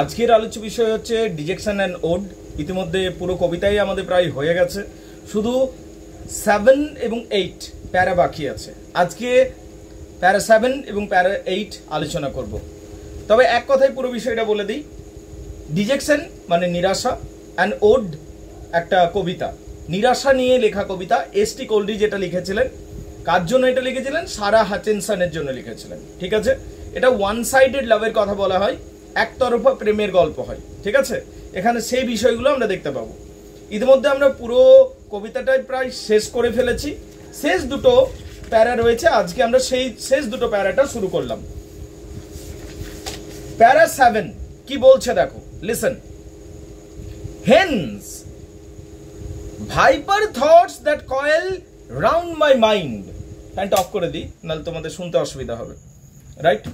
আজকের আলোচ্য বিষয় হচ্ছে ডিজেকশন অ্যান্ড ওড ইতিমধ্যে পুরো কবিতাই আমাদের প্রায় হয়ে গেছে শুধু সেভেন এবং এইট প্যারা বাকি আছে আজকে প্যারা সেভেন এবং প্যারা এইট আলোচনা করব তবে এক কথায় পুরো বিষয়টা বলে দিই ডিজেকশন মানে নিরাশা অ্যান্ড ওড একটা কবিতা নিরাশা নিয়ে লেখা কবিতা এস টি কোল্ডি যেটা লিখেছিলেন কার জন্য এটা লিখেছিলেন সারা হাচেনসানের জন্য লিখেছিলেন ঠিক আছে এটা ওয়ান সাইডেড লাভের কথা বলা হয় একতরফা প্রেমের গল্প হয় ঠিক আছে এখানে সেই বিষয়গুলো আমরা দেখতে পাবো ইতিমধ্যে আমরা পুরো কবিতাটাই প্রায় শেষ করে ফেলেছি শেষ দুটো প্যারা রয়েছে আজকে আমরা সেই শেষ দুটো প্যারাটা শুরু করলাম প্যারা সেভেন কি বলছে দেখো listen hence viper thoughts that coil round my mind ফ্যানটা অফ করে দিই নাহলে তোমাদের শুনতে অসুবিধা হবে রাইট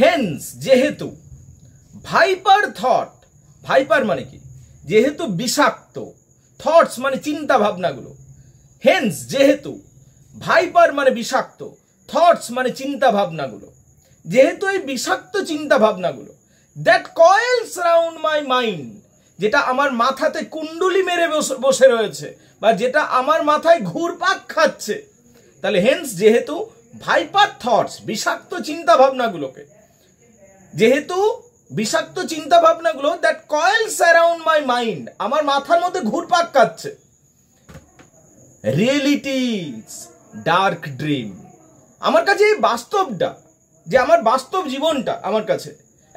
হেন্স যেহেতু ভাইপার থট ভাইপার মানে কি যেহেতু বিষাক্ত থটস মানে চিন্তা ভাবনাগুলো হেন্স যেহেতু ভাইপার মানে বিষাক্ত থটস মানে চিন্তা ভাবনাগুলো যেহেতু এই বিষাক্ত চিন্তা ভাবনাগুলো that coils round my mind যেটা আমার মাথাতে কুণ্ডুলি মেরে বসে রয়েছে বা যেটা আমার মাথায় ঘুরপাক খাচ্ছে তাহলে হেন্স যেহেতু ভাইপার থটস বিষাক্ত চিন্তা ভাবনাগুলোকে যেহেতু বিষাক্ত চিন্তা ভাবনাগুলো that coils around my mind আমার মাথার মধ্যে ঘুরপাক কাচ্ছে রিয়েলিটিস ডার্ক ড্রিম আমার কাছে এই বাস্তবটা যে আমার বাস্তব জীবনটা আমার কাছে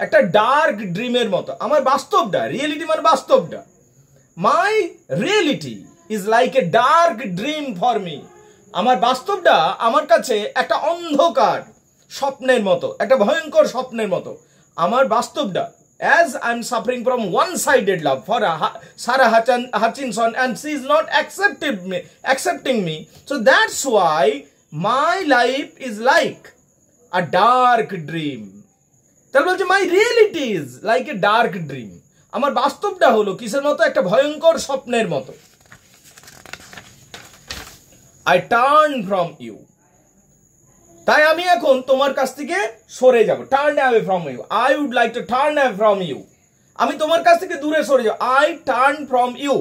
একটা ডার্ক ড্রিমের মতো আমার বাস্তবটা রিয়েলিটি মানে বাস্তবটা my reality is like a dark dream for me আমার বাস্তবটা আমার কাছে একটা অন্ধকার স্বপ্নের মতো একটা ভয়ঙ্কর স্বপ্নের মতো আমার বাস্তবটা as I am suffering from one sided love for Sara Hutchinson and she is not accepted me accepting me so that's why my life is like a dark dream তাহলে বলছে my reality is like a dark dream আমার বাস্তবটা হলো কিসের মতো একটা ভয়ঙ্কর স্বপ্নের মতো আই টার্ন ফ্রম ইউ তাই আমি এখন তোমার কাছ থেকে সরে যাব turn away from you I would like to turn away from you আমি তোমার কাছ থেকে দূরে সরে যাব আই টার্ন ফ্রম ইউ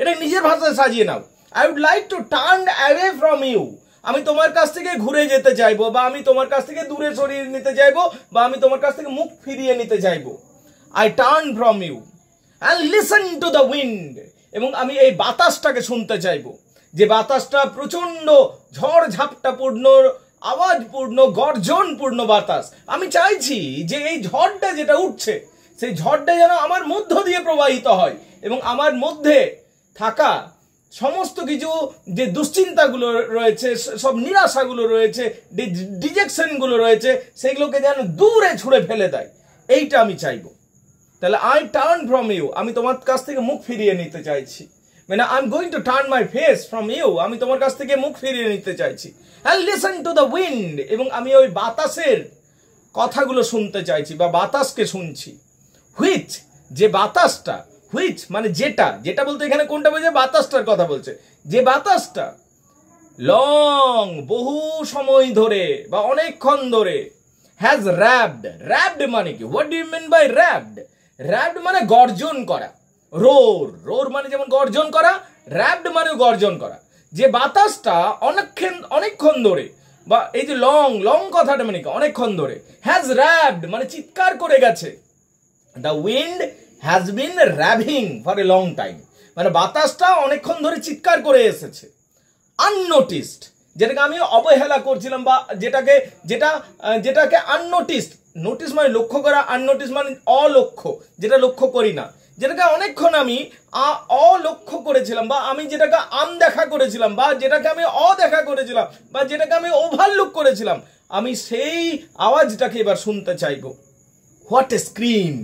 এটা নিজের ভাষায় সাজিয়ে নাও I would like to turn away from you আমি তোমার কাছ থেকে ঘুরে যেতে চাইবো বা আমি তোমার কাছ থেকে দূরে সরিয়ে নিতে চাইবো বা আমি তোমার কাছ থেকে মুখ ফিরিয়ে নিতে চাইবো I turn from you and listen to the wind এবং আমি এই বাতাসটাকে শুনতে চাইবো যে বাতাসটা প্রচণ্ড ঝড় পূর্ণ আওয়াজপূর্ণ গর্জনপূর্ণ বাতাস আমি চাইছি যে এই ঝড়টা যেটা উঠছে সেই ঝড়টা যেন আমার মধ্য দিয়ে প্রবাহিত হয় এবং আমার মধ্যে থাকা সমস্ত কিছু যে দুশ্চিন্তাগুলো রয়েছে সব নিরাশাগুলো রয়েছে ডিজেকশনগুলো রয়েছে সেগুলোকে যেন দূরে ছুঁড়ে ফেলে দেয় এইটা আমি চাইব তাহলে আই টার্ন ফ্রম ইউ আমি তোমার কাছ থেকে মুখ ফিরিয়ে নিতে চাইছি মানে I am going to turn my face from you আমি তোমার কাছ থেকে মুখ ফিরিয়ে নিতে চাইছি and listen to the wind এবং আমি ওই বাতাসের কথাগুলো শুনতে চাইছি বা বাতাসকে শুনছি হুইচ যে বাতাসটা হুইচ মানে যেটা যেটা বলতে এখানে কোনটা বলছে বাতাসটার কথা বলছে যে বাতাসটা লং বহু সময় ধরে বা অনেকক্ষণ ধরে হ্যাজ র্যাবড র্যাবড মানে কি what do mean by raved raved মানে গর্জন করা রোর রোর মানে যেমন গর্জন করা র্যাপড মানেও গর্জন করা যে বাতাসটা অনেকক্ষণ অনেকক্ষণ ধরে বা এই যে লং লং কথাটা মানে অনেকক্ষণ ধরে হ্যাজ র্যাপড মানে চিৎকার করে গেছে the wind has been raving for a long time মানে বাতাসটা অনেকক্ষণ ধরে চিৎকার করে এসেছে আননোটিসড যেটাকে আমি অবহেলা করছিলাম বা যেটাকে যেটা যেটাকে আননোটিসড নোটিস মানে লক্ষ্য করা আননোটিস মানে অলক্ষ্য যেটা লক্ষ্য করি না যেটাকে অনেকক্ষণ আমি অলক্ষ্য করেছিলাম বা আমি যেটাকে আমদেখা করেছিলাম বা যেটাকে আমি অদেখা করেছিলাম বা যেটাকে আমি ওভারলুক করেছিলাম আমি সেই আওয়াজটাকে এবার শুনতে চাইব what a scream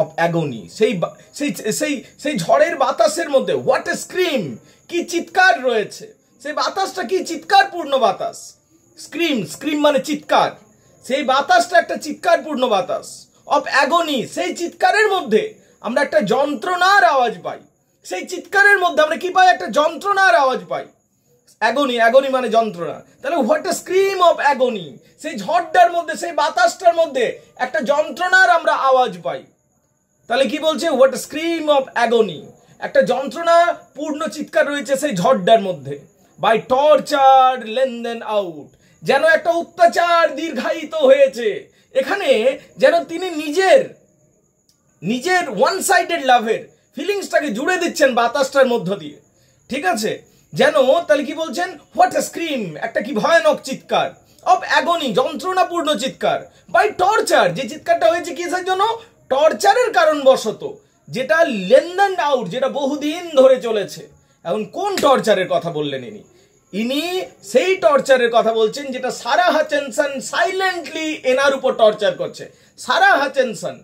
of agony সেই সেই সেই সেই ঝড়ের বাতাসের মধ্যে হোয়াট এ স্ক্রিম কি চিৎকার রয়েছে সেই বাতাসটা কি চিৎকারপূর্ণ বাতাস স্ক্রিম স্ক্রিম মানে চিৎকার সেই বাতাসটা একটা চিৎকারপূর্ণ বাতাস অফ অ্যাগনি সেই চিৎকারের মধ্যে আমরা একটা যন্ত্রণার আওয়াজ পাই সেই চিৎকারের মধ্যে আমরা কি পাই একটা যন্ত্রণার আওয়াজ পাই অ্যাগনি অ্যাগনি মানে যন্ত্রণা তাহলে what a scream of agony সেই ঝড়টার মধ্যে সেই বাতাসটার মধ্যে একটা যন্ত্রণার আমরা আওয়াজ পাই তাহলে কি বলছে হোয়াট স্ক্রিম অফ অ্যাগনি একটা যন্ত্রণা পূর্ণ চিৎকার রয়েছে সেই ঝড়ডার মধ্যে বাই টর্চার লেনদেন আউট যেন একটা অত্যাচার দীর্ঘায়িত হয়েছে এখানে যেন তিনি নিজের নিজের ওয়ান সাইডেড লাভের ফিলিংসটাকে জুড়ে দিচ্ছেন বাতাসটার মধ্য দিয়ে ঠিক আছে যেন তাহলে কি বলছেন হোয়াট স্ক্রিম একটা কি ভয়ানক চিৎকার অব অ্যাগনি যন্ত্রণাপূর্ণ চিৎকার বাই টর্চার যে চিৎকারটা হয়েছে কিসের জন্য টর্চারের কারণবশত যেটা লেনদেন আউট যেটা বহুদিন ধরে চলেছে এখন কোন টর্চারের কথা বললেন ইনি ইনি সেই টর্চারের কথা বলছেন যেটা সারা হাচেনসন সাইলেন্টলি এনার উপর টর্চার করছে সারা হাচেনসন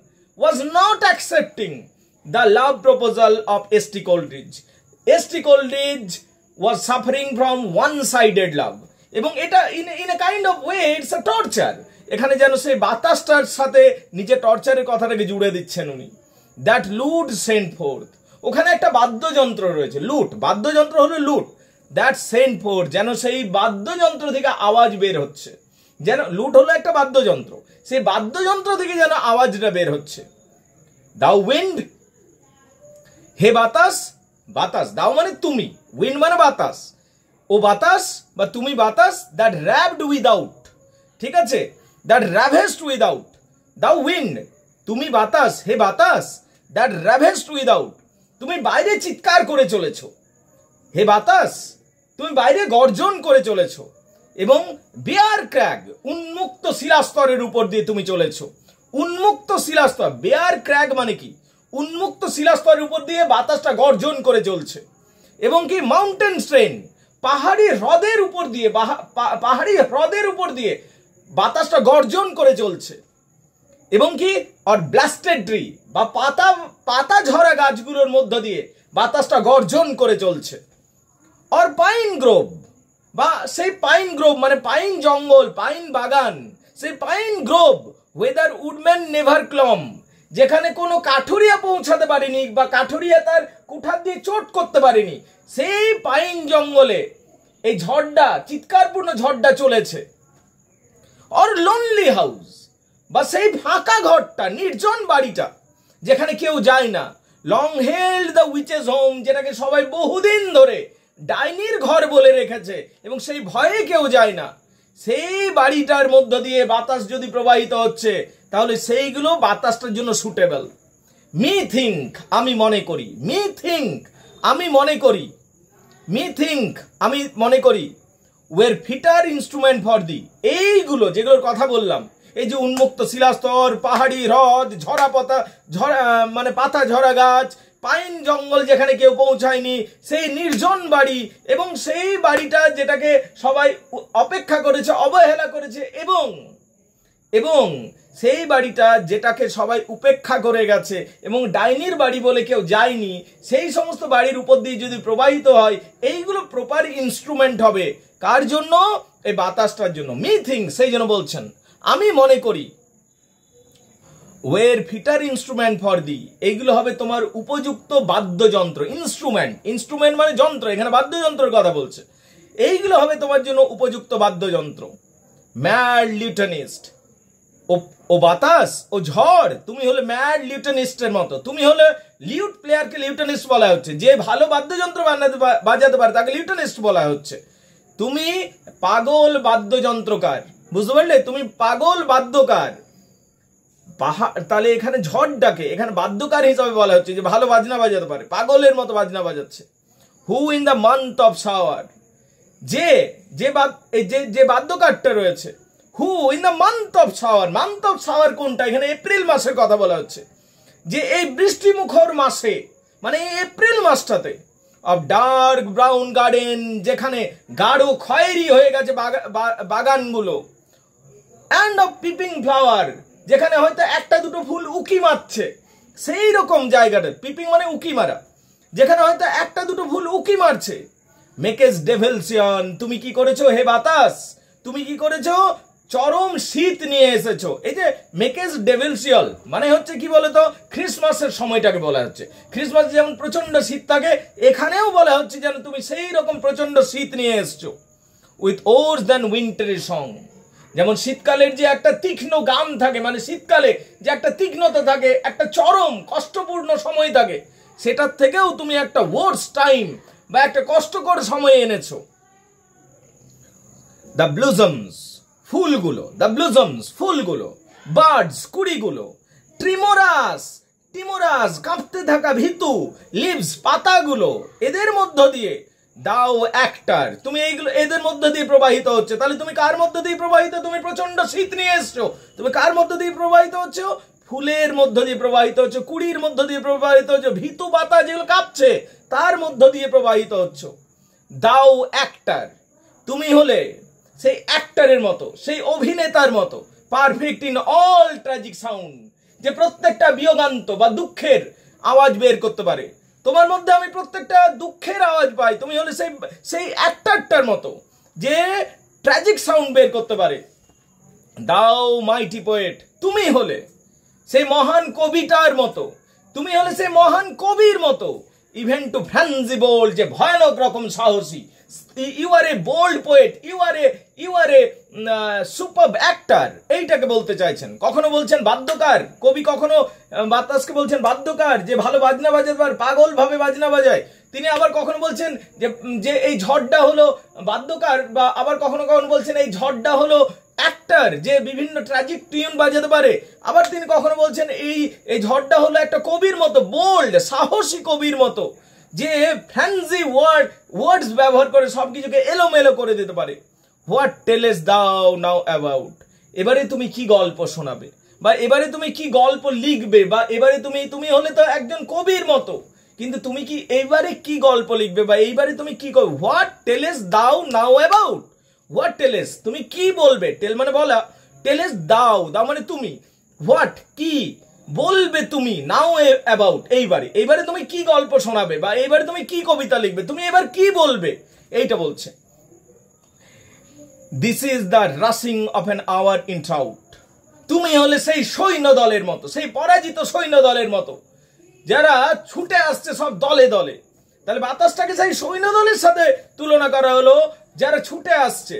was not accepting the love proposal of S.T. Coleridge. S.T. Coleridge was suffering from one-sided love. এবং এটা in in a kind of way it's a torture এখানে যেন সেই বাতাসটার সাথে নিজে টর্চারের কথাটাকে জুড়ে দিচ্ছেন উনি দ্যাট লুড সেন্ট ফোর্থ ওখানে একটা বাদ্যযন্ত্র রয়েছে লুট বাদ্যযন্ত্র হলো লুট দ্যাট সেন্ট ফোর্থ যেন সেই বাদ্যযন্ত্র থেকে আওয়াজ বের হচ্ছে যেন লুট হলো একটা বাদ্যযন্ত্র সেই বাদ্যযন্ত্র থেকে যেন আওয়াজটা বের হচ্ছে দাও উইন্ড হে বাতাস বাতাস দাও মানে তুমি উইন্ড মানে বাতাস ও বাতাস বা তুমি বাতাস দ্যাট র্যাপড উইদাউট ঠিক আছে that ravest without thou wind তুমি বাতাস হে বাতাস দ্যাট র্যাভেস্ট উইদাউট তুমি বাইরে চিৎকার করে চলেছ হে বাতাস তুমি বাইরে গর্জন করে চলেছো এবং বেয়ার ক্র্যাক উন্মুক্ত শিলাস্তরের উপর দিয়ে তুমি চলেছ উন্মুক্ত শিলাস্তর বেয়ার ক্র্যাক মানে কি উন্মুক্ত শিলাস্তরের উপর দিয়ে বাতাসটা গর্জন করে চলছে এবং কি মাউন্টেন স্ট্রেন পাহাড়ি হ্রদের উপর দিয়ে পাহাড়ি হ্রদের উপর দিয়ে বাতাসটা গর্জন করে চলছে এবং কি আর ব্লাস্টেড ট্রি বা পাতা পাতা ঝরা গাছগুলোর মধ্য দিয়ে বাতাসটা গর্জন করে চলছে অর পাইন গ্রোভ বা সেই পাইন গ্রোভ মানে পাইন জঙ্গল পাইন বাগান সেই pine grove whither woodman never clomb যেখানে কোনো কাঠুরিয়া পৌঁছাতে পারেনি বা কাঠুরিয়া তার কুঠার দিয়ে চোট করতে পারেনি সেই পাইন জঙ্গলে এই ঝড়ডা চিৎকারপূর্ণ ঝড়টা চলেছে অর লোনলি হাউস বা সেই ফাঁকা ঘরটা নির্জন বাড়িটা যেখানে কেউ যায় না long held the witches home যেটাকে সবাই বহুদিন ধরে ডাইনির ঘর বলে রেখেছে এবং সেই ভয়ে কেউ যায় না সেই বাড়িটার মধ্য দিয়ে বাতাস যদি প্রবাহিত হচ্ছে তাহলে সেইগুলো বাতাসটার জন্য সুটেবল মি থিঙ্ক আমি মনে করি মি থিঙ্ক আমি মনে করি মি থিঙ্ক আমি মনে করি were fitter instrument for thee এইগুলো যেগুলোর কথা বললাম এই যে উন্মুক্ত শিলাস্তর পাহাড়ি হ্রদ ঝরা পাতা ঝরা মানে পাতা ঝরা গাছ পাইন জঙ্গল যেখানে কেউ পৌঁছায়নি সেই নির্জন বাড়ি এবং সেই বাড়িটা যেটাকে সবাই অপেক্ষা করেছে অবহেলা করেছে এবং এবং সেই বাড়িটা যেটাকে সবাই উপেক্ষা করে গেছে এবং ডাইনির বাড়ি বলে কেউ যায়নি সেই সমস্ত বাড়ির উপর দিয়ে যদি প্রবাহিত হয় এইগুলো প্রপার ইনস্ট্রুমেন্ট হবে কার জন্য এই বাতাসটার জন্য মি থিং সেই জন্য বলছেন আমি মনে করি were fitter instrument for thee এইগুলো হবে তোমার উপযুক্ত বাদ্যযন্ত্র ইনস্ট্রুমেন্ট ইনস্ট্রুমেন্ট মানে যন্ত্র এখানে বাদ্যযন্ত্রের কথা বলছে এইগুলো হবে তোমার জন্য উপযুক্ত বাদ্যযন্ত্র ম্যাড লিউটনিস্ট ও বাতাস ও ঝড় তুমি হলে ম্যাড লিউটনিস্টের মতো তুমি হলে লিউট প্লেয়ারকে লিউটনিস্ট বলা হচ্ছে যে ভালো বাদ্যযন্ত্র বানাতে বাজাতে পারে তাকে লিউটনিস্ট বলা হচ্ছে তুমি পাগল বাদ্যযন্ত্রকার বুঝতে পারলে তুমি পাগল বাদ্যকার পাহাড় তাহলে এখানে ঝড় ডাকে এখানে বাদ্যকার হিসাবে বলা হচ্ছে যে ভালো বাজনা বাজাতে পারে পাগলের মতো বাজনা বাজাচ্ছে who in the month of shower যে যে যে বাদ্যকারটা রয়েছে who in the month of shower month of shower কোনটা এখানে এপ্রিল মাসের কথা বলা হচ্ছে যে এই বৃষ্টিমুখর মাসে মানে এই এপ্রিল মাসটাতে অফ ডার্ক ব্রাউন গার্ডেন যেখানে গাঢ় খয়েরি হয়ে গেছে বাগানগুলো অ্যান্ড অফ পিপিং ফ্লাওয়ার যেখানে হয়তো একটা দুটো ফুল উকি মারছে সেই রকম জায়গাটা পিপিং মানে উকি মারা যেখানে হয়তো একটা দুটো ফুল উকি মারছে মেকেস ডেভেলসিয়ান তুমি কি করেছো হে বাতাস তুমি কি করেছো চরম শীত নিয়ে এসেছো এই যে মেকেস ডেভিলসিয়াল মানে হচ্ছে কি বলতো খ্রিসমাসের সময়টাকে বলা হচ্ছে খ্রিসমাস যেমন প্রচন্ড শীত থাকে এখানেও বলা হচ্ছে যেন তুমি সেই রকম প্রচন্ড শীত নিয়ে এসছো with worse than wintry song যেমন শীতকালের যে একটা তীক্ষ্ণ গাম থাকে মানে শীতকালে যে একটা তীক্ষ্ণতা থাকে একটা চরম কষ্টপূর্ণ সময় থাকে সেটার থেকেও তুমি একটা ওয়ার্স টাইম বা একটা কষ্টকর সময় এনেছো দ্য ব্লুজমস ফুলগুলো দ্য ব্লুজমস ফুলগুলো বার্ডস কুড়িগুলো ট্রিমোরাস টিমোরাস কাঁপতে থাকা ভিতু লিভস পাতাগুলো এদের মধ্য দিয়ে দাও অ্যাক্টার তুমি এইগুলো এদের মধ্য দিয়ে প্রবাহিত হচ্ছে তাহলে তুমি কার মধ্য দিয়ে প্রবাহিত তুমি প্রচন্ড শীত নিয়ে এসছো তুমি কার মধ্য দিয়ে প্রবাহিত হচ্ছে ফুলের মধ্য দিয়ে প্রবাহিত হচ্ছে কুড়ির মধ্য দিয়ে প্রবাহিত হচ্ছে ভিতু পাতা যেগুলো কাঁপছে তার মধ্য দিয়ে প্রবাহিত হচ্ছ দাও অ্যাক্টার তুমি হলে সেই অ্যাক্টারের মতো সেই অভিনেতার মতো perfect in all tragic sound যে প্রত্যেকটা বিয়োগান্ত বা দুঃখের আওয়াজ বের করতে পারে তোমার মধ্যে আমি প্রত্যেকটা দুঃখের আওয়াজ পাই তুমি হলে সেই সেই একটার মতো যে ট্র্যাজিক সাউন্ড বের করতে পারে দাও মাইটি পোয়েট তুমি হলে সেই মহান কবিটার মতো তুমি হলে সেই মহান কবির মতো ইভেন টু বোল্ড যে ভয়ানক রকম সাহসী you are a bold poet you are a you are a super actor এইটাকে বলতে চাইছেন কখনো বলছেন বাদ্যকার কবি কখনো বাতাসকে বলছেন বাদ্যকার যে ভালো বাজনা পার পাগল ভাবে বাজনা বাজায় তিনি আবার কখনো বলছেন যে যে এই ঝড়টা হলো বাদ্যকার বা আবার কখনো কখনো বলছেন এই ঝড়টা হলো অ্যাক্টার যে বিভিন্ন ট্র্যাজিক টিউন বাজাতে পারে আবার তিনি কখনো বলছেন এই এই ঝড়টা হলো একটা কবির মতো বোল্ড সাহসী কবির মতো যে ফ্যান্সি ওয়ার্ড ওয়ার্ডস ব্যবহার করে সব কিছুকে এলোমেলো করে দিতে পারে হোয়াট টেলেস দাও নাও অ্যাবাউট এবারে তুমি কি গল্প শোনাবে বা এবারে তুমি কি গল্প লিখবে বা এবারে তুমি তুমি হলে তো একজন কবির মতো কিন্তু তুমি কি এইবারে কি গল্প লিখবে বা এইবারে তুমি কি হোয়াট টেলেস দাও নাও অ্যাবাউট হোয়াট টেলেস তুমি কি বলবে টেল মানে বলা টেলেস দাও দাও মানে তুমি হোয়াট কি বলবে তুমি নাও অ্যাবাউট এইবারে এইবারে তুমি কি গল্প শোনাবে বা এইবারে তুমি কি কবিতা লিখবে তুমি এবার কি বলবে এইটা বলছে this is the rushing of an hour in trout তুমি হলে সেই সৈন্য দলের মতো সেই পরাজিত সৈন্য দলের মতো যারা ছুটে আসছে সব দলে দলে তাহলে বাতাসটাকে সেই সৈন্য দলের সাথে তুলনা করা হলো যারা ছুটে আসছে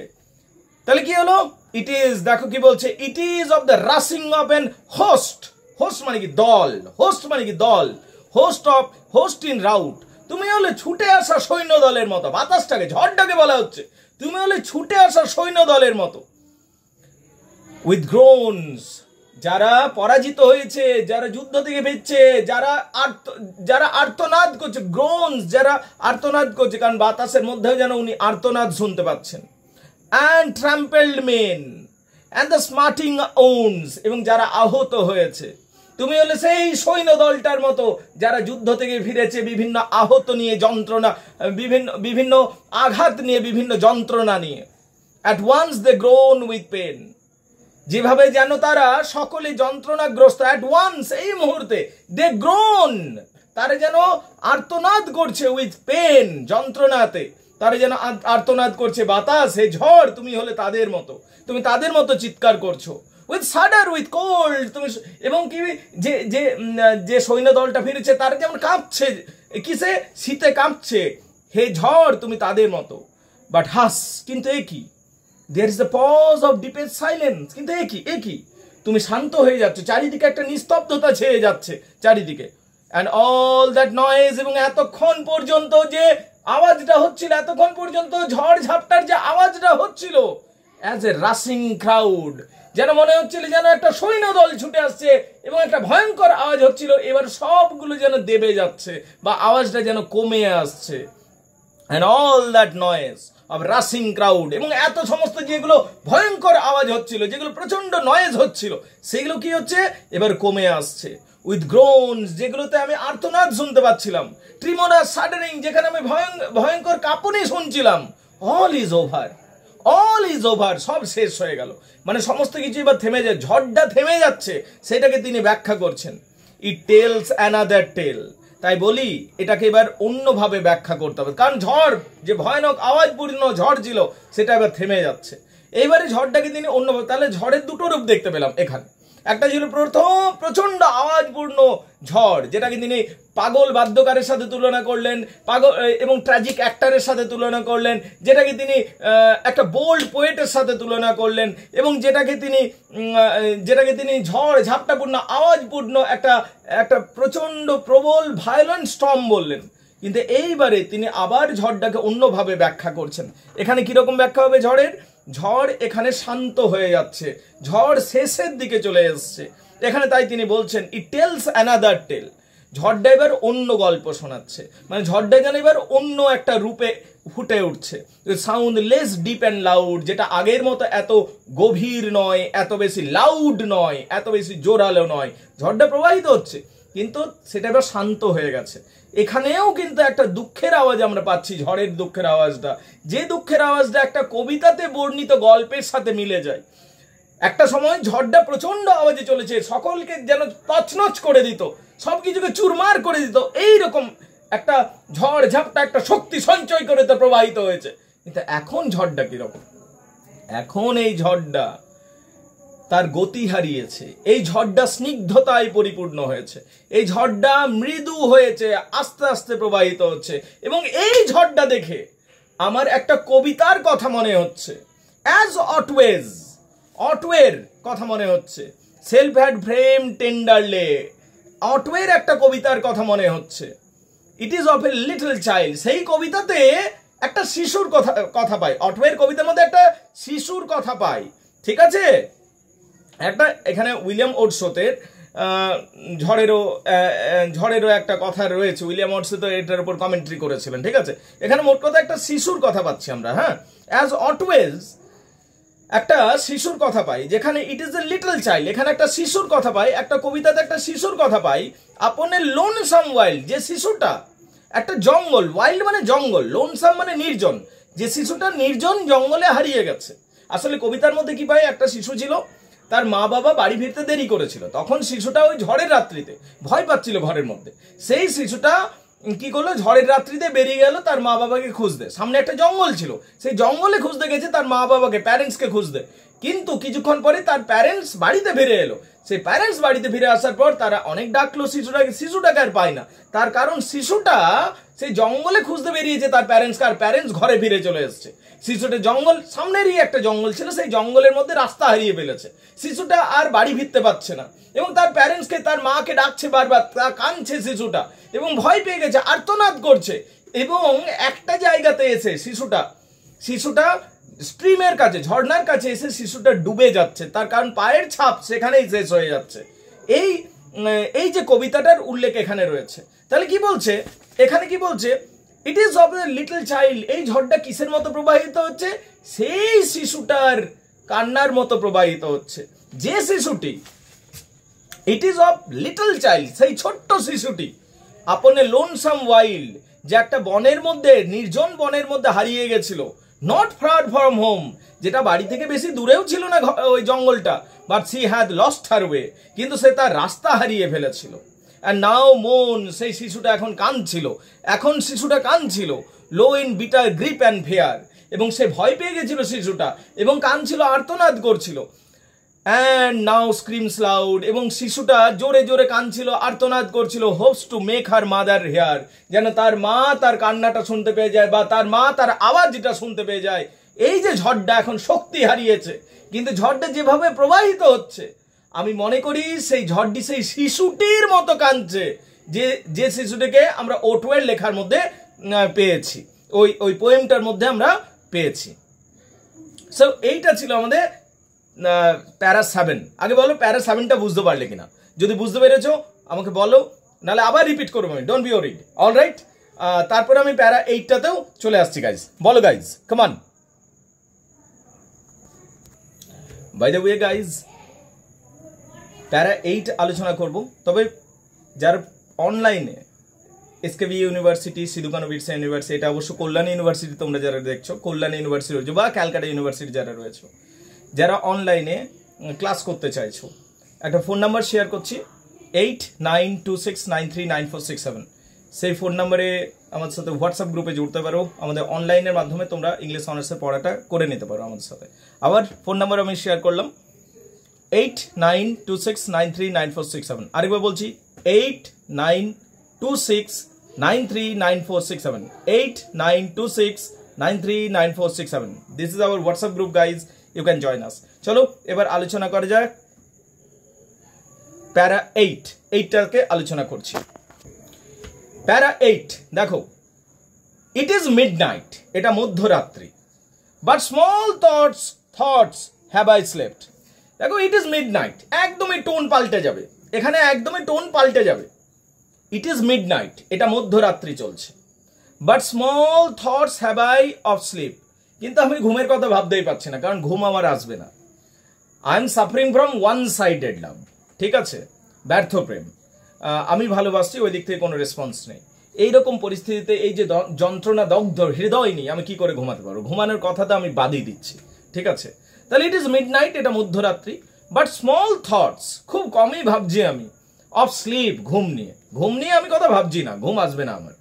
তাহলে কি হলো ইট ইজ দেখো কি বলছে it is of the rushing of an host host মানে কি দল হোস্ট মানে কি দল host of host in rout তুমি হলে ছুটে আসা সৈন্য দলের মতো বাতাসটাকে ঝড়টাকে বলা হচ্ছে তুমি হলে ছুটে আসা সৈন্য দলের মতো উইথ গ্রোনস যারা পরাজিত হয়েছে যারা যুদ্ধ থেকে ফিরছে যারা আর্ত যারা আর্তনাদ করছে গ্রোনস যারা আর্তনাদ করছে কারণ বাতাসের মধ্যেও যেন উনি আর্তনাদ শুনতে পাচ্ছেন and trampled men and the smarting ones এবং যারা আহত হয়েছে তুমি হলে সেই সৈন্য দলটার মতো যারা যুদ্ধ থেকে ফিরেছে বিভিন্ন আহত নিয়ে যন্ত্রণা বিভিন্ন বিভিন্ন আঘাত নিয়ে বিভিন্ন যন্ত্রণা নিয়ে at once they groan with pain যেভাবে যেন তারা সকলে যন্ত্রণাগ্রস্ত অ্যাট ওয়ান্স এই মুহূর্তে দে গ্রোন তারা যেন আর্তনাদ করছে উইথ পেন যন্ত্রণাতে তারা যেন আর্তনাদ করছে বাতাস হে ঝড় তুমি হলে তাদের মতো তুমি তাদের মতো চিৎকার করছো উইথ সাডার উইথ কোল্ড তুমি এবং কি যে যে যে সৈন্য দলটা ফিরেছে তারা যেমন কাঁপছে কিসে শীতে কাঁপছে হে ঝড় তুমি তাদের মতো বাট হাস কিন্তু এ কি there is the pause of ডিপের সাইলেন্স কিন্তু একই একই তুমি শান্ত হয়ে যাচ্ছ চারিদিকে একটা নিস্তব্ধতা ছেয়ে যাচ্ছে চারিদিকে অ্যান্ড অল দ্যাট নয়েজ এবং এতক্ষণ পর্যন্ত যে আওয়াজটা হচ্ছিল এতক্ষণ পর্যন্ত ঝড় ঝাপটার যে আওয়াজটা হচ্ছিল অ্যাজ এ রাসিং ক্রাউড যেন মনে হচ্ছিল যেন একটা সৈন্য দল ছুটে আসছে এবং একটা ভয়ঙ্কর আওয়াজ হচ্ছিল এবার সবগুলো যেন দেবে যাচ্ছে বা আওয়াজটা যেন কমে আসছে and all that noise rushing crowd এবং এত সমস্ত যেগুলো ভয়ঙ্কর আওয়াজ হচ্ছিল যেগুলো প্রচন্ড নয়েজ হচ্ছিল সেগুলো কি হচ্ছে এবার কমে আসছে উইথ গ্রোন যেগুলোতে আমি আর্তনাদ শুনতে পাচ্ছিলাম ট্রিমোনা সাডেনিং যেখানে আমি ভয়ঙ্কর কাঁপুনি শুনছিলাম all is over all is over সব শেষ হয়ে গেল মানে সমস্ত কিছু এবার থেমে যায় ঝড়টা থেমে যাচ্ছে সেটাকে তিনি ব্যাখ্যা করছেন ইট টেলস অ্যানাদার টেল তাই বলি এটাকে এবার অন্যভাবে ব্যাখ্যা করতে হবে কারণ ঝড় যে ভয়ানক আওয়াজপূর্ণ ঝড় ছিল সেটা এবার থেমে যাচ্ছে এইবারে ঝড়টাকে তিনি অন্যভাবে তাহলে ঝড়ের দুটো রূপ দেখতে পেলাম এখানে একটা ছিল প্রথম প্রচণ্ড আওয়াজপূর্ণ ঝড় যেটাকে তিনি পাগল বাদ্যকারের সাথে তুলনা করলেন পাগল এবং ট্র্যাজিক অ্যাক্টারের সাথে তুলনা করলেন যেটাকে তিনি একটা বোল্ড পোয়েটের সাথে তুলনা করলেন এবং যেটাকে তিনি যেটাকে তিনি ঝড় ঝাপটাপূর্ণ আওয়াজপূর্ণ একটা একটা প্রচণ্ড প্রবল ভায়োলেন্ট স্টম বললেন কিন্তু এইবারে তিনি আবার ঝড়টাকে অন্যভাবে ব্যাখ্যা করছেন এখানে কীরকম ব্যাখ্যা হবে ঝড়ের ঝড় এখানে শান্ত হয়ে যাচ্ছে ঝড় শেষের দিকে চলে এসছে এখানে তাই তিনি বলছেন ইট টেলস অ্যানাদার টেল ঝড়টা এবার অন্য গল্প শোনাচ্ছে মানে ঝড়টা এখানে এবার অন্য একটা রূপে ফুটে উঠছে soundless deep and loud যেটা আগের মতো এত গভীর নয় এত বেশি লাউড নয় এত বেশি জোরালো নয় ঝড়টা প্রবাহিত হচ্ছে কিন্তু সেটা এবার শান্ত হয়ে গেছে এখানেও কিন্তু একটা দুঃখের আওয়াজ আমরা পাচ্ছি ঝড়ের দুঃখের আওয়াজটা যে দুঃখের আওয়াজটা একটা কবিতাতে বর্ণিত গল্পের সাথে মিলে যায় একটা সময় ঝড়টা প্রচণ্ড আওয়াজে চলেছে সকলকে যেন তছনছ করে দিত সব কিছুকে চুরমার করে দিত এইরকম একটা ঝড় ঝাপটা একটা শক্তি সঞ্চয় করে তো প্রবাহিত হয়েছে কিন্তু এখন ঝড়টা কীরকম এখন এই ঝড়টা তার গতি হারিয়েছে এই ঝড়টা স্নিগ্ধতায় পরিপূর্ণ হয়েছে এই ঝড়টা মৃদু হয়েছে আস্তে আস্তে প্রবাহিত হচ্ছে এবং এই ঝড়টা দেখে আমার একটা কবিতার কথা মনে হচ্ছে অ্যাজ অটওয়েজ অটওয়ের কথা মনে হচ্ছে সেলফ হ্যাড ফ্রেম টেন্ডারলে অটওয়ের একটা কবিতার কথা মনে হচ্ছে it is of a little child সেই কবিতাতে একটা শিশুর কথা কথা পাই অটওয়ের কবিতার মধ্যে একটা শিশুর কথা পাই ঠিক আছে একটা এখানে উইলিয়াম ওডসোতের ঝড়েরও ঝড়েরও একটা কথা রয়েছে উইলিয়াম ওডসে তো এটার উপর কমেন্ট্রি করেছিলেন ঠিক আছে এখানে মোট কথা একটা শিশুর কথা পাচ্ছি আমরা হ্যাঁ অ্যাজ অটওয়েজ একটা শিশুর কথা পাই যেখানে it is a little child এখানে একটা শিশুর কথা পাই একটা কবিতাতে একটা শিশুর কথা পাই আপনের লোনসাম ওয়াইল্ড যে শিশুটা একটা জঙ্গল ওয়াইল্ড মানে জঙ্গল লোনসাম মানে নির্জন যে শিশুটা নির্জন জঙ্গলে হারিয়ে গেছে আসলে কবিতার মধ্যে কি পাই একটা শিশু ছিল তার মা বাবা বাড়ি ফিরতে দেরি করেছিল তখন শিশুটা ওই ঝড়ের রাত্রিতে ভয় পাচ্ছিল ঘরের মধ্যে সেই শিশুটা কি করলো ঝড়ের রাত্রিতে বেরিয়ে গেল তার মা বাবাকে খুঁজতে সামনে একটা জঙ্গল ছিল সেই জঙ্গলে খুঁজতে গেছে তার মা বাবাকে প্যারেন্টসকে খুঁজতে কিন্তু কিছুক্ষণ পরে তার প্যারেন্টস বাড়িতে ফিরে এলো সেই প্যারেন্টস বাড়িতে ফিরে আসার পর তারা অনেক ডাকলো শিশুটাকে শিশুটাকে আর পায় না তার কারণ শিশুটা সেই জঙ্গলে খুঁজতে বেরিয়েছে তার প্যারেন্টসকে আর প্যারেন্টস ঘরে ফিরে চলে এসছে শিশুটা জঙ্গল সামনেরই একটা জঙ্গল ছিল সেই জঙ্গলের মধ্যে রাস্তা হারিয়ে ফেলেছে শিশুটা আর বাড়ি ফিরতে পারছে না এবং তার প্যারেন্টসকে তার মাকে ডাকছে বারবার তা কাঁদছে শিশুটা এবং ভয় পেয়ে গেছে আর্তনাদ করছে এবং একটা জায়গাতে এসে শিশুটা শিশুটা স্ট্রিমের কাছে ঝর্নার কাছে এসে শিশুটা ডুবে যাচ্ছে তার কারণ পায়ের ছাপ সেখানেই শেষ হয়ে যাচ্ছে এই এই যে কবিতাটার উল্লেখ এখানে রয়েছে তাহলে কি বলছে এখানে কি বলছে it is of the little child এই ঝড়টা কিসের মতো প্রবাহিত হচ্ছে সেই শিশুটার কান্নার মতো প্রবাহিত হচ্ছে যে শিশুটি it is of little child সেই ছোট্ট শিশুটি আপনে লোনসাম ওয়াইল্ড যে একটা বনের মধ্যে নির্জন বনের মধ্যে হারিয়ে গেছিল নট ফ্রাড ফ্রম হোম যেটা বাড়ি থেকে বেশি দূরেও ছিল না ওই জঙ্গলটা but she had lost her way কিন্তু সে তার রাস্তা হারিয়ে ফেলেছিল অ্যান্ড নাও মন সেই শিশুটা এখন কাঁদছিল এখন শিশুটা কাঁদছিল low in bitter grief and fear এবং সে ভয় পেয়ে গেছিল শিশুটা এবং কাঁদছিল আর্তনাদ করছিল অ্যান্ড নাও স্ক্রিমস লাউড এবং শিশুটা জোরে জোরে কাঁদছিল আর্তনাদ করছিল hopes to make her mother hear যেন তার মা তার কান্নাটা শুনতে পেয়ে যায় বা তার মা তার আওয়াজ যেটা শুনতে পেয়ে যায় এই যে ঝড়টা এখন শক্তি হারিয়েছে কিন্তু ঝড়টা যেভাবে প্রবাহিত হচ্ছে আমি মনে করি সেই ঝড়টি সেই শিশুটির মতো কাঁদছে যে যে শিশুটিকে আমরা ওটওয়ের লেখার মধ্যে পেয়েছি ওই ওই পোয়েমটার মধ্যে আমরা পেয়েছি সো এইটা ছিল আমাদের প্যারা সেভেন আগে বলো প্যারা সেভেনটা বুঝতে পারলে কিনা যদি বুঝতে পেরেছো আমাকে বলো নাহলে আবার রিপিট করবো আমি don't be worried all right তারপরে আমি প্যারা এইটটাতেও চলে আসছি গাইজ বলো গাইজ কমান বাই দ্য ওয়ে গাইজ প্যারা এইট আলোচনা করব তবে যার অনলাইনে SKB university Sidhu Kanhu Birsa university এটা অবশ্য কল্যাণী ইউনিভার্সিটি তোমরা যারা দেখছো কল্যাণী ইউনিভার্সিটি রয়েছে বা ক্যালকাটা ইউনিভার্সিটি যারা রয়েছে যারা অনলাইনে ক্লাস করতে চাইছো একটা ফোন নাম্বার শেয়ার করছি eight nine two six nine three nine four six seven সেই ফোন নাম্বারে আমাদের সাথে হোয়াটসঅ্যাপ গ্রুপে জুড়তে পারো আমাদের অনলাইনের মাধ্যমে তোমরা ইংলিশ অনার্সের পড়াটা করে নিতে পারো আমাদের সাথে আবার ফোন নাম্বার আমি শেয়ার করলাম eight nine two six nine three nine four six seven আরেকবার বলছি eight nine two six nine three nine four six seven eight nine two six nine three nine four six seven this is our WhatsApp group guys you can join us চলো এবার আলোচনা করা যাক প্যারা eight এইটটাকে আলোচনা করছি প্যারা eight দেখো ইট ইজ মিড নাইট এটা মধ্যরাত্রি but small thoughts thoughts have I slept দেখো ইট ইজ মিড নাইট একদমই টোন পাল্টে যাবে এখানে একদমই টোন পাল্টে যাবে ইট ইজ মিড নাইট এটা মধ্যরাত্রি চলছে but small thoughts have I of sleep কিন্তু আমি ঘুমের কথা ভাবতেই পারছি না কারণ ঘুম আমার আসবে না I am suffering from one sided love ঠিক আছে ব্যর্থ প্রেম আমি ভালোবাসছি ওই দিক থেকে কোনো রেসপন্স নেই এইরকম পরিস্থিতিতে এই যে যন্ত্রণা দগ্ধ হৃদয় নেই আমি কি করে ঘুমাতে পারবো ঘুমানোর কথা তো আমি বাদই দিচ্ছি ঠিক আছে তাহলে ইট ইজ মিড নাইট এটা মধ্যরাত্রি বাট স্মল থটস খুব কমই ভাবছি আমি অফ স্লিপ ঘুম নিয়ে ঘুম নিয়ে আমি কথা ভাবছি না ঘুম আসবে না আমার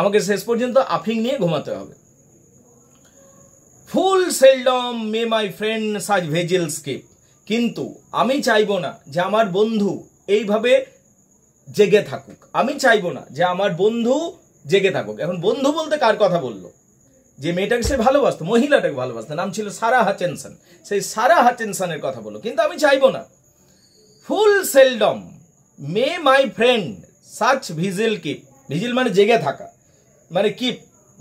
আমাকে শেষ পর্যন্ত আফিং নিয়ে ঘুমাতে হবে ফুল সেলডম মে মাই ফ্রেন্ড সাজ ভেজেলসকে কিন্তু আমি চাইব না যে আমার বন্ধু এইভাবে জেগে থাকুক আমি চাইব না যে আমার বন্ধু জেগে থাকুক এখন বন্ধু বলতে কার কথা বললো যে মেয়েটাকে সে ভালোবাসত মহিলাটাকে ভালোবাসতো নাম ছিল সারা হাচেনসন সেই সারা হাচেনসনের কথা বলো কিন্তু আমি চাইবো না full seldom may my friend such vigil keep vigil মানে জেগে থাকা মানে কিপ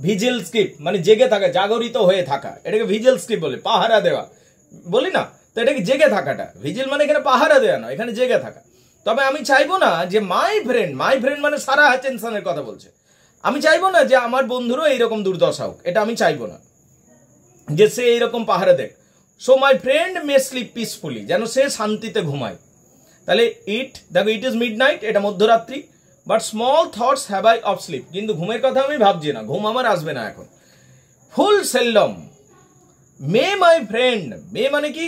ভিজেল স্কিপ মানে জেগে থাকা জাগরিত হয়ে থাকা এটাকে ভিজেল স্কিপ বলে পাহারা দেওয়া বলি না তো এটাকে জেগে থাকাটা ভিজিল মানে এখানে পাহারা দেওয়া না এখানে জেগে থাকা তবে আমি চাইবো না যে মাই ফ্রেন্ড মাই ফ্রেন্ড মানে সারা হাচেনসনের কথা বলছে আমি চাইবো না যে আমার বন্ধুরও এইরকম দুর্দশা হোক এটা আমি চাইবো না যে সে এইরকম পাহারা দেখ so my friend may sleep peacefully যেন সে শান্তিতে ঘুমায় তাহলে ইট দেখো ইট ইজ মিড নাইট এটা মধ্যরাত্রি but small thoughts have I of sleep কিন্তু ঘুমের কথা আমি ভাবছি না ঘুম আমার আসবে না এখন ফুল সেলডম মে মাই ফ্রেন্ড মে মানে কি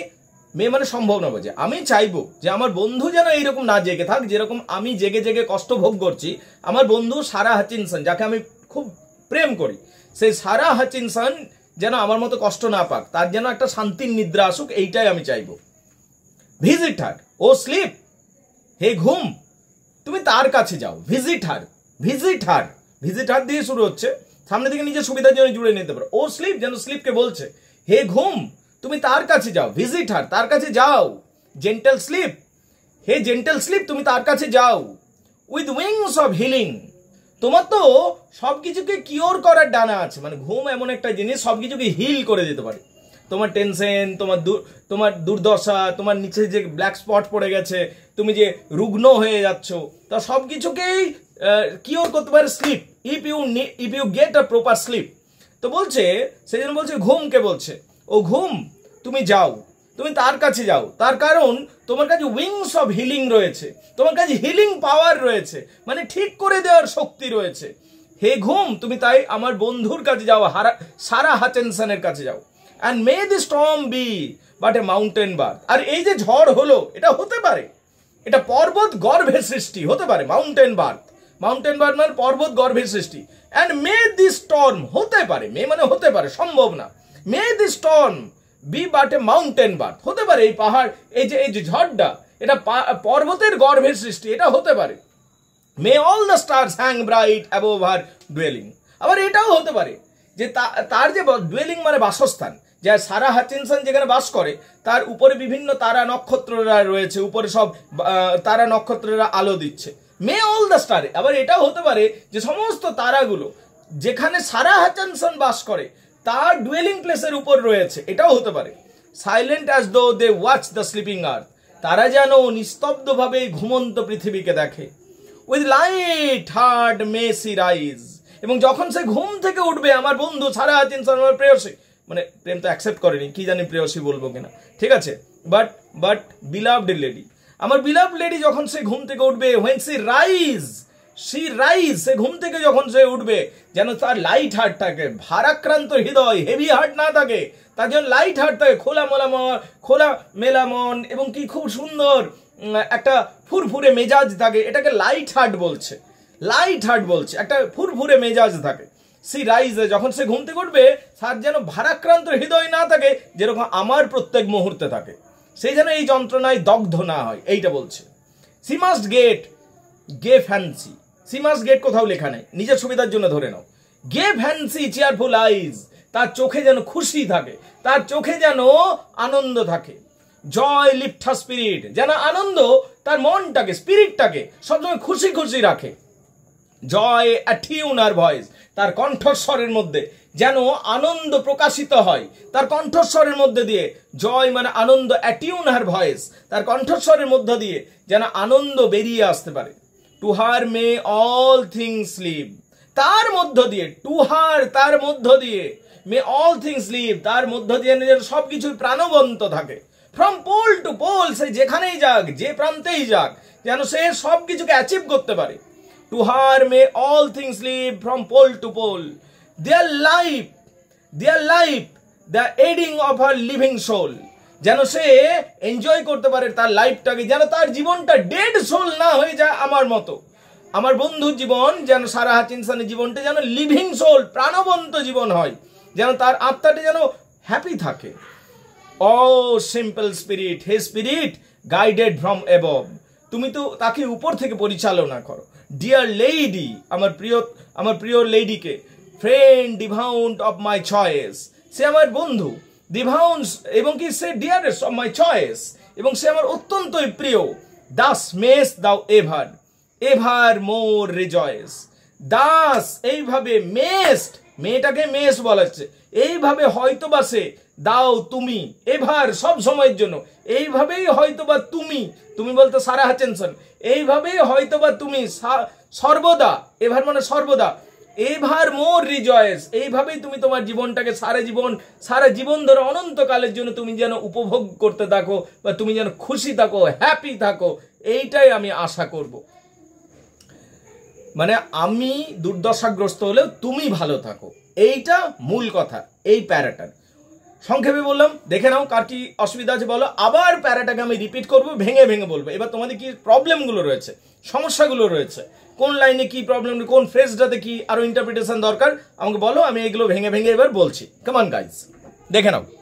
মে মানে সম্ভব না বোঝে আমি চাইবো যে আমার বন্ধু যেন এইরকম না জেগে থাক যেরকম আমি জেগে জেগে কষ্ট ভোগ করছি আমার বন্ধু সারা হাচিনসন যাকে আমি খুব প্রেম করি সেই সারা হাচিনসন যেন আমার মতো কষ্ট না পাক তার যেন একটা শান্তির নিদ্রা আসুক এইটাই আমি চাইবো ভিজিট থাক ও স্লিপ হে ঘুম তুমি তার কাছে যাও visit her visit her visit her দিয়ে শুরু হচ্ছে সামনে থেকে নিজের সুবিধার জন্য জুড়ে নিতে পারো ও স্লিপ যেন স্লিপকে বলছে হে ঘুম তুমি তার কাছে যাও ভিজিট হার তার কাছে যাও জেন্টাল স্লিপ হে জেন্টাল স্লিপ তুমি তার কাছে যাও উইথ উইংস অফ হিলিং তোমার তো সব কিছুকে কিওর করার ডানা আছে মানে ঘুম এমন একটা জিনিস সব কিছুকে হিল করে দিতে পারে তোমার টেনশন তোমার তোমার দুর্দশা তোমার নিচে যে ব্ল্যাক স্পট পড়ে গেছে তুমি যে রুগ্ন হয়ে যাচ্ছ তা সব কিছুকেই কিওর করতে পারে sleep if you if you get a proper sleep তো বলছে সেই জন্য বলছে ঘুমকে বলছে ও ঘুম তুমি যাও তুমি তার কাছে যাও তার কারণ তোমার কাছে উইংস অফ হিলিং রয়েছে তোমার কাছে হিলিং পাওয়ার রয়েছে মানে ঠিক করে দেওয়ার শক্তি রয়েছে হে ঘুম তুমি তাই আমার বন্ধুর কাছে যাও হারা সারা হাতেনসানের কাছে যাও and may the storm be but a mountain birth আর এই যে ঝড় হলো এটা হতে পারে এটা পর্বত গর্ভের সৃষ্টি হতে পারে মাউন্টেন বার্থ মাউন্টেন বার্থ মানে পর্বত গর্ভের সৃষ্টি অ্যান্ড মে দি স্টর্ম হতে পারে মে মানে হতে পারে সম্ভব না may the storm be but a mountain birth হতে পারে এই পাহাড় এই যে এই যে ঝড়টা এটা পর্বতের গর্ভের সৃষ্টি এটা হতে পারে may all the star hang bright above her dwelling আবার এটাও হতে পারে যে তার যে ডুয়েলিং মানে বাসস্থান যা সারা হাচিনসন যেখানে বাস করে তার উপরে বিভিন্ন তারা নক্ষত্ররা রয়েছে উপরে সব তারা নক্ষত্ররা আলো দিচ্ছে মে অল দ্য স্টারে আবার এটাও হতে পারে যে সমস্ত তারাগুলো যেখানে সারা হাচানসন বাস করে তার ডুয়েলিং প্লেসের উপর রয়েছে এটাও হতে পারে silent as though they watch the sleeping earth তারা যেন নিস্তব্ধভাবে ঘুমন্ত পৃথিবীকে দেখে with light heart may she rise এবং যখন সে ঘুম থেকে উঠবে আমার বন্ধু সারা হাচিনসন আমার প্রেয়সী মানে প্রেম তো অ্যাকসেপ্ট করেনি কি জানি প্রেয়সী বলবো কিনা ঠিক আছে বাট বাট বিলাভড লেডি আমার বিলাভ লেডি যখন সে ঘুম থেকে উঠবে when she rise she rise সে ঘুম থেকে যখন সে উঠবে যেন তার লাইট হার্ট থাকে ভারাক্রান্ত হৃদয় হেভি হার্ট না থাকে তার যেন লাইট হার্ট থাকে খোলা মোলা মন খোলা মেলা মন এবং কি খুব সুন্দর একটা ফুরফুরে মেজাজ থাকে এটাকে লাইট হার্ট বলছে লাইট হার্ট বলছে একটা ফুরফুরে মেজাজ থাকে সি রাইজে যখন সে ঘুমতে উঠবে সার যেন ভারাক্রান্ত হৃদয় না থাকে যেরকম আমার প্রত্যেক মুহূর্তে থাকে সেই যেন এই যন্ত্রণায় দগ্ধ না হয় এইটা বলছে she must get gay fancy she must get কোথাও লেখা নেই নিজের সুবিধার জন্য ধরে নাও গে ফ্যান্সি চেয়ারফুল আইজ তার চোখে যেন খুশি থাকে তার চোখে যেন আনন্দ থাকে জয় লিপ্টা স্পিরিট যেন আনন্দ তার মনটাকে স্পিরিটটাকে সবসময় খুশি খুশি রাখে জয় অ্যাটিউন আর ভয়েস তার কণ্ঠস্বরের মধ্যে যেন আনন্দ প্রকাশিত হয় তার কণ্ঠস্বরের মধ্যে দিয়ে জয় মানে আনন্দ অ্যাটিউন ভয়েস তার কণ্ঠস্বরের মধ্য দিয়ে যেন আনন্দ বেরিয়ে আসতে পারে to her may all things live তার মধ্য দিয়ে টু হার তার মধ্য দিয়ে মে অল থিংস লিভ তার মধ্য দিয়ে নিজের সব কিছুই প্রাণবন্ত থাকে ফ্রম পোল টু পোল সে যেখানেই যাক যে প্রান্তেই যাক যেন সে সব কিছুকে অ্যাচিভ করতে পারে To her may all things live from pole to pole. Their life, their life, the aiding of her living soul. যেন সে এনজয় করতে পারে তার লাইফটাকে যেন তার জীবনটা ডেড সোল না হয়ে যায় আমার মতো আমার বন্ধুর জীবন যেন সারা হাচিনসানের জীবনটা যেন লিভিং সোল প্রাণবন্ত জীবন হয় যেন তার আত্মাটি যেন হ্যাপি থাকে অ সিম্পল স্পিরিট হে স্পিরিট গাইডেড ফ্রম এবভ তুমি তো তাকে উপর থেকে পরিচালনা করো ডিয়ার লেডি আমার প্রিয় আমার প্রিয় লেডিকে ফ্রেন্ড ডিভাউন্ট অফ মাই চয়েস সে আমার বন্ধু ডিভাউন্স এবং কি সে ডিয়ারেস্ট অফ মাই চয়েস এবং সে আমার অত্যন্তই প্রিয় thus mayst thou ever evermore rejoice thus এইভাবে মেস্ট মেয়েটাকে মেস বলা হচ্ছে এইভাবে হয়তো বা সে দাও তুমি এবার সব সময়ের জন্য এইভাবেই হয়তোবা তুমি তুমি বলতে সারা হাচেনসন এইভাবেই হয়তোবা তুমি সর্বদা এভার মানে সর্বদা এভার মোর রিজয়েস এইভাবেই তুমি তোমার জীবনটাকে সারা জীবন সারা জীবন ধরে অনন্তকালের জন্য তুমি যেন উপভোগ করতে থাকো বা তুমি যেন খুশি থাকো হ্যাপি থাকো এইটাই আমি আশা করব মানে আমি দুর্দশাগ্রস্ত হলেও তুমি ভালো থাকো এইটা মূল কথা এই প্যারাটার সংক্ষেপে বললাম দেখে নাও কার কি অসুবিধা আছে বলো আবার প্যারাটাকে আমি রিপিট করবো ভেঙে ভেঙে বলবো এবার তোমাদের কি প্রবলেমগুলো রয়েছে সমস্যাগুলো রয়েছে কোন লাইনে কি প্রবলেম কোন ফ্রেজটাতে কি আরও ইন্টারপ্রিটেশন দরকার আমাকে বলো আমি এগুলো ভেঙে ভেঙে এবার বলছি কেমন গাইজ দেখে নাও